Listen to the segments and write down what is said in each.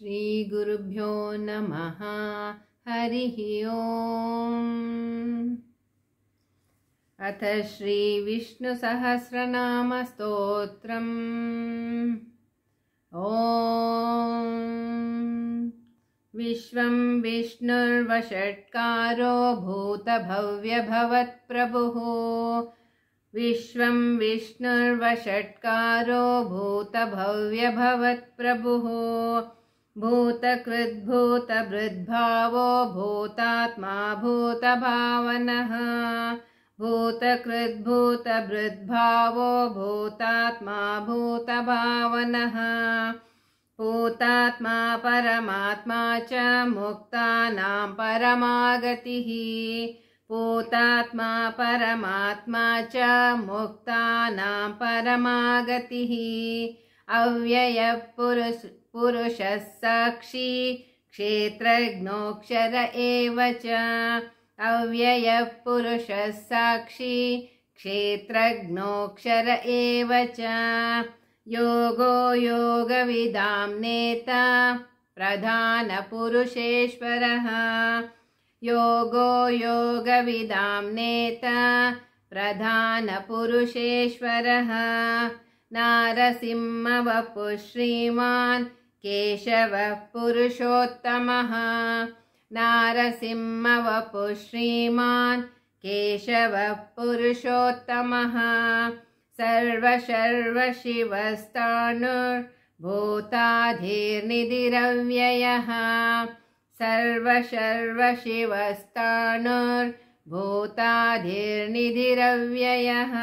श्रीगुरुभ्यो नमः हरिः ॐ अथ श्रीविष्णुसहस्रनामस्तोत्रम् विश्वं विष्णुर्वषट्कारो भूतभव्यभवत्प्रभुः विश्वं विष्णुर्वषट्कारो भूतभव्यभवत्प्रभुः भूतकृद्भूतभृद्भावो भूतात्मा भूतभावनः भूतकृद्भूतभृद्भावो भूतात्मा भूतभावनः भूतात्मा परमात्मा च मुक्तानां परमागतिः भूतात्मा परमात्मा च मुक्तानां परमागतिः अव्ययपुरुष साक्षी क्षेत्रज्ञोऽक्षर एव च अव्ययः साक्षी क्षेत्रज्ञोऽक्षर एव च योगो नेता प्रधानपुरुषेश्वरः योगो नेता प्रधानपुरुषेश्वरः श्रीमान् केशवः पुरुषोत्तमः नारसिंहवपुश्रीमान् केशवः पुरुषोत्तमः सर्वशर्वशिवस्तानुर्भूताधिर्निधिरव्ययः सर्वशर्वशिवस्तानुर्भूताधिर्निधिरव्ययः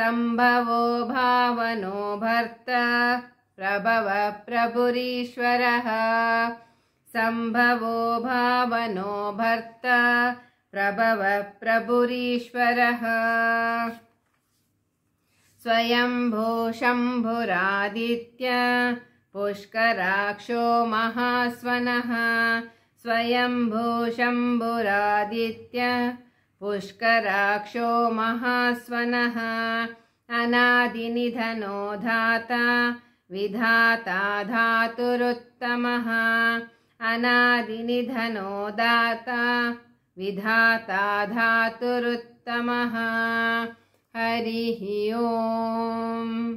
सम्भवो भावनो भर्ता प्रभव प्रभुरीश्वरः सम्भवो भावनो भर्ता प्रभव प्रभुरीश्वरः शम्भुरादित्य पुष्कराक्षो महास्वनः शम्भुरादित्य पुष्कराक्षो महास्वनः अनादिनिधनो धाता विधाता धातुरुत्तमः अनादिनिधनो दाता विधाता धातुरुत्तमः हरिः ओम्